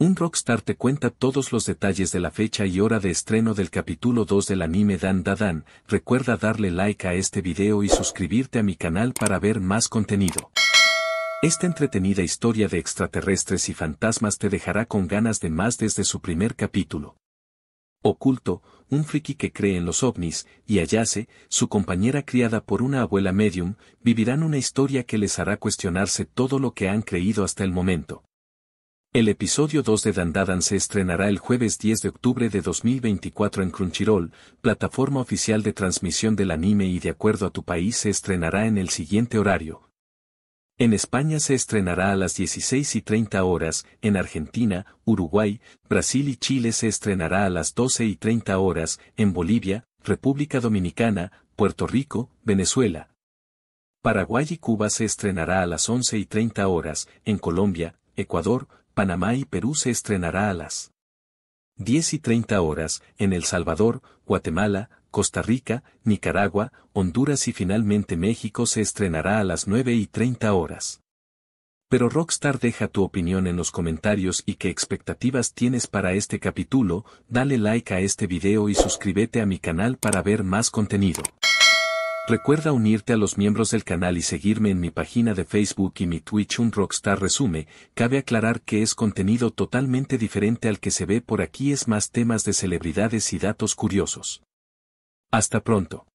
Un rockstar te cuenta todos los detalles de la fecha y hora de estreno del capítulo 2 del anime Dan Dadan, recuerda darle like a este video y suscribirte a mi canal para ver más contenido. Esta entretenida historia de extraterrestres y fantasmas te dejará con ganas de más desde su primer capítulo. Oculto, un friki que cree en los ovnis, y Ayase, su compañera criada por una abuela medium, vivirán una historia que les hará cuestionarse todo lo que han creído hasta el momento. El episodio 2 de Dandadan se estrenará el jueves 10 de octubre de 2024 en Crunchyroll, plataforma oficial de transmisión del anime y de acuerdo a tu país se estrenará en el siguiente horario. En España se estrenará a las 16 y 30 horas, en Argentina, Uruguay, Brasil y Chile se estrenará a las 12 y 30 horas, en Bolivia, República Dominicana, Puerto Rico, Venezuela. Paraguay y Cuba se estrenará a las 11 y 30 horas, en Colombia, Ecuador, Panamá y Perú se estrenará a las 10 y 30 horas en El Salvador, Guatemala, Costa Rica, Nicaragua, Honduras y finalmente México se estrenará a las 9 y 30 horas. Pero Rockstar deja tu opinión en los comentarios y qué expectativas tienes para este capítulo, dale like a este video y suscríbete a mi canal para ver más contenido. Recuerda unirte a los miembros del canal y seguirme en mi página de Facebook y mi Twitch Un Rockstar Resume, cabe aclarar que es contenido totalmente diferente al que se ve por aquí es más temas de celebridades y datos curiosos. Hasta pronto.